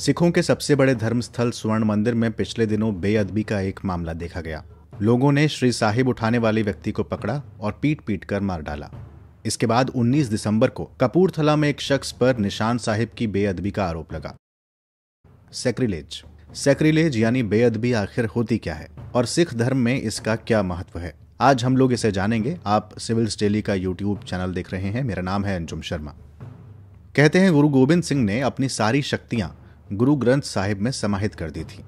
सिखों के सबसे बड़े धर्मस्थल स्वर्ण मंदिर में पिछले दिनों बेअदबी का एक मामला देखा गया लोगों ने श्री साहिब उठाने वाले व्यक्ति को पकड़ा और पीट पीट कर मार डाला इसके बाद 19 दिसंबर को कपूरथला में एक शख्स पर निशान साहिब की बेअदबी का आरोप लगा सेक्रिलेज सेक्रिलेज यानी बेअदबी आखिर होती क्या है और सिख धर्म में इसका क्या महत्व है आज हम लोग इसे जानेंगे आप सिविल स्टेली का यूट्यूब चैनल देख रहे हैं मेरा नाम है अंजुम शर्मा कहते हैं गुरु गोविंद सिंह ने अपनी सारी शक्तियां गुरु ग्रंथ साहिब में समाहित कर दी थी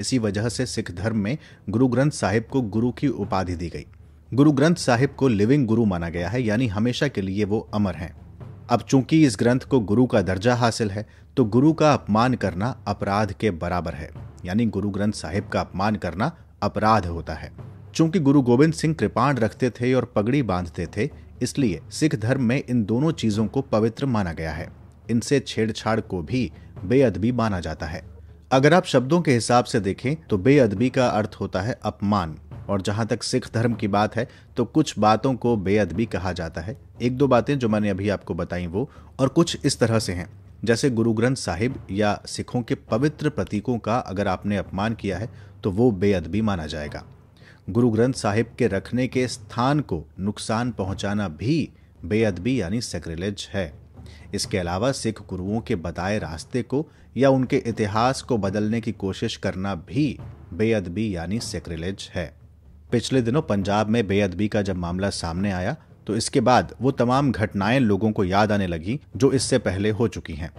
इसी वजह से सिख धर्म में गुरु ग्रंथ साहिब को गुरु की उपाधि दी गई गुरु ग्रंथ साहिब को लिविंग गुरु माना गया है यानी हमेशा के लिए वो अमर हैं अब चूंकि इस ग्रंथ को गुरु का दर्जा हासिल है तो गुरु का अपमान करना अपराध के बराबर है यानी गुरु ग्रंथ साहिब का अपमान करना अपराध होता है चूंकि गुरु गोविंद सिंह कृपाण रखते थे और पगड़ी बांधते थे इसलिए सिख धर्म में इन दोनों चीजों को पवित्र माना गया है इनसे छेड़छाड़ को भी बेअदबी माना जाता है अगर आप शब्दों के हिसाब से देखें तो बेअदबी का अर्थ होता है अपमान और जहां तक सिख धर्म की बात है तो कुछ बातों को बेअदबी कहा जाता है एक दो बातें जो मैंने अभी आपको बताई वो और कुछ इस तरह से हैं जैसे गुरु ग्रंथ साहिब या सिखों के पवित्र प्रतीकों का अगर आपने अपमान किया है तो वो बेअदबी माना जाएगा गुरु ग्रंथ साहिब के रखने के स्थान को नुकसान पहुंचाना भी बेअदबी यानी सेक्रिलेज है इसके अलावा सिख गुरुओं के बताए रास्ते को या उनके इतिहास को बदलने की कोशिश करना भी बेअदबी यानी सेक्रिलेज है पिछले दिनों पंजाब में बेअदबी का जब मामला सामने आया तो इसके बाद वो तमाम घटनाएं लोगों को याद आने लगी जो इससे पहले हो चुकी हैं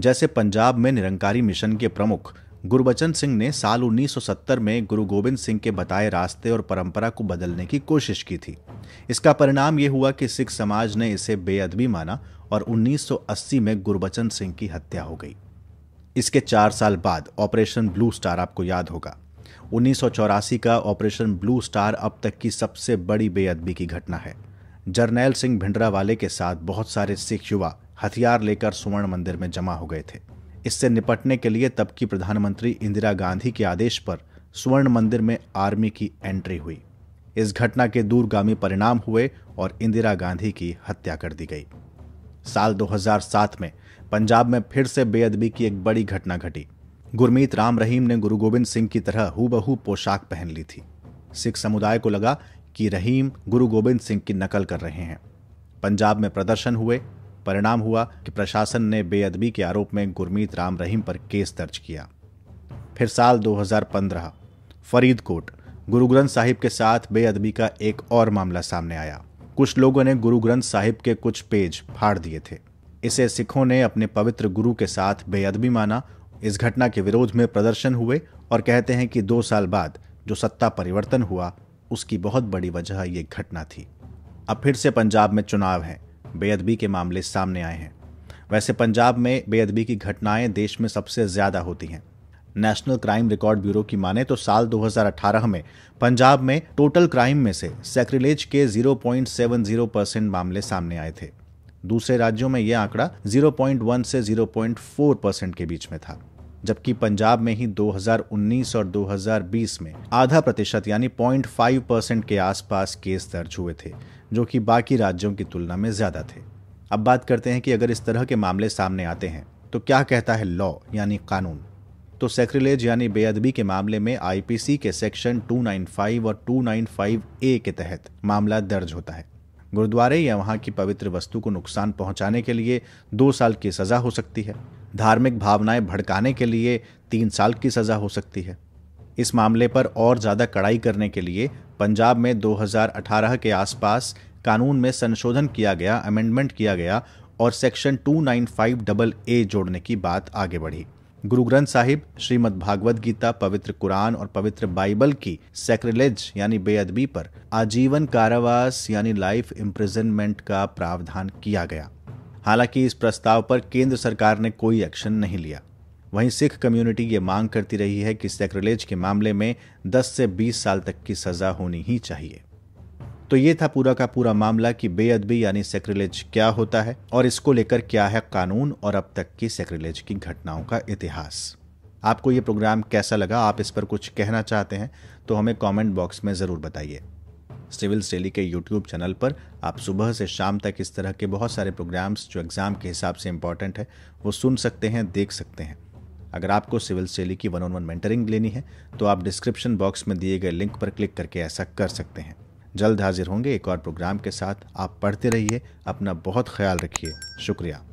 जैसे पंजाब में निरंकारी मिशन के प्रमुख गुरबचन सिंह ने साल 1970 में गुरु गोविंद सिंह के बताए रास्ते और परंपरा को बदलने की कोशिश की थी इसका परिणाम ये हुआ कि सिख समाज ने इसे बेअदबी माना और 1980 में गुरबचन सिंह की हत्या हो गई इसके चार साल बाद ऑपरेशन ब्लू स्टार आपको याद होगा उन्नीस का ऑपरेशन ब्लू स्टार अब तक की सबसे बड़ी बेअदबी की घटना है जर्नैल सिंह भिंडरा वाले के साथ बहुत सारे सिख युवा हथियार लेकर सुवर्ण मंदिर में जमा हो गए थे इससे निपटने के लिए तब की प्रधानमंत्री इंदिरा गांधी के आदेश पर स्वर्ण मंदिर में आर्मी की एंट्री हुई इस घटना के दूरगामी परिणाम हुए और इंदिरा गांधी की हत्या कर दी गई साल 2007 में पंजाब में फिर से बेअदबी की एक बड़ी घटना घटी गुरमीत राम रहीम ने गुरु गोविंद सिंह की तरह हूबहू पोशाक पहन ली थी सिख समुदाय को लगा कि रहीम गुरु गोविंद सिंह की नकल कर रहे हैं पंजाब में प्रदर्शन हुए परिणाम हुआ कि प्रशासन ने बेअदबी के आरोप में गुरमीत राम रहीम पर केस दर्ज किया फिर साल 2015 फरीदकोट गुरु ग्रंथ साहिब के साथ बेअदबी का एक और मामला सामने आया कुछ लोगों ने गुरु ग्रंथ साहिब के कुछ पेज फाड़ दिए थे इसे सिखों ने अपने पवित्र गुरु के साथ बेअदबी माना इस घटना के विरोध में प्रदर्शन हुए और कहते हैं कि दो साल बाद जो सत्ता परिवर्तन हुआ उसकी बहुत बड़ी वजह ये घटना थी अब फिर से पंजाब में चुनाव हैं बेअदबी के मामले सामने आए हैं वैसे पंजाब में बेअदबी की घटनाएं देश में सबसे ज़्यादा होती हैं नेशनल क्राइम रिकॉर्ड ब्यूरो की माने तो साल 2018 में पंजाब में टोटल क्राइम में से सेक्रिलेज के 0.70 परसेंट मामले सामने आए थे दूसरे राज्यों में यह आंकड़ा 0.1 से 0.4 परसेंट के बीच में था जबकि पंजाब में ही 2019 और 2020 में आधा प्रतिशत यानी 0.5 परसेंट के आसपास केस दर्ज हुए थे जो कि बाकी राज्यों की तुलना में ज़्यादा थे अब बात करते हैं कि अगर इस तरह के मामले सामने आते हैं तो क्या कहता है लॉ यानी कानून तो सेक्रिलेज यानी बेअदबी के मामले में आईपीसी के सेक्शन 295 और 295 ए के तहत मामला दर्ज होता है गुरुद्वारे या वहाँ की पवित्र वस्तु को नुकसान पहुंचाने के लिए दो साल की सज़ा हो सकती है धार्मिक भावनाएं भड़काने के लिए तीन साल की सज़ा हो सकती है इस मामले पर और ज़्यादा कड़ाई करने के लिए पंजाब में 2018 के आसपास कानून में संशोधन किया गया अमेंडमेंट किया गया और सेक्शन टू डबल ए जोड़ने की बात आगे बढ़ी गुरु ग्रंथ साहिब श्रीमद भागवत गीता पवित्र कुरान और पवित्र बाइबल की सेक्रिलेज यानी बेअदबी पर आजीवन कारावास यानी लाइफ इम्प्रिजनमेंट का प्रावधान किया गया हालांकि इस प्रस्ताव पर केंद्र सरकार ने कोई एक्शन नहीं लिया वहीं सिख कम्युनिटी ये मांग करती रही है कि सेक्रेलेज के मामले में 10 से 20 साल तक की सजा होनी ही चाहिए तो ये था पूरा का पूरा मामला कि बेअदबी यानी सेक्रेलेज क्या होता है और इसको लेकर क्या है कानून और अब तक की सेक्रेलेज की घटनाओं का इतिहास आपको ये प्रोग्राम कैसा लगा आप इस पर कुछ कहना चाहते हैं तो हमें कमेंट बॉक्स में ज़रूर बताइए सिविल स्टेली के यूट्यूब चैनल पर आप सुबह से शाम तक इस तरह के बहुत सारे प्रोग्राम्स जो एग्ज़ाम के हिसाब से इम्पॉर्टेंट है वो सुन सकते हैं देख सकते हैं अगर आपको सिविल स्टेली की वन ऑन वन मेंटरिंग लेनी है तो आप डिस्क्रिप्शन बॉक्स में दिए गए लिंक पर क्लिक करके ऐसा कर सकते हैं जल्द हाजिर होंगे एक और प्रोग्राम के साथ आप पढ़ते रहिए अपना बहुत ख्याल रखिए शुक्रिया